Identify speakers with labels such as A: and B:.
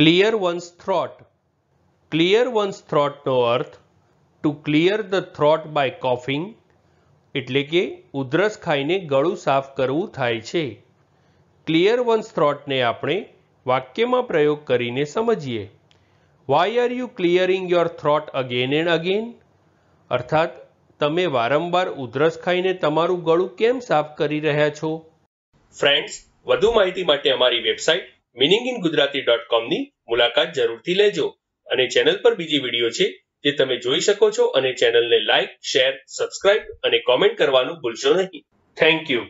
A: clear one's
B: throat clear one's થ્રોટનો અર્થ to clear the throat by coughing એટલે કે ઉધરસ ખાઈને ગળું સાફ કરવું થાય છે ક્લિયર વન્સ થ્રોટને આપણે વાક્યમાં પ્રયોગ કરીને સમજીએ why are you clearing your throat again and again અર્થાત તમે વારંવાર ઉધરસ ખાઈને તમારું ગળું કેમ સાફ કરી રહ્યા છો ફ્રેન્ડ્સ વધુ માહિતી માટે અમારી website meaning in Gujarati dot કોમની મુલાકાત જરૂરથી લેજો અને ચેનલ પર બીજી વિડીયો છે જે તમે જોઈ શકો છો અને ચેનલને લાઇક શેર સબસ્ક્રાઇબ અને કોમેન્ટ કરવાનું ભૂલશો નહીં થેન્ક યુ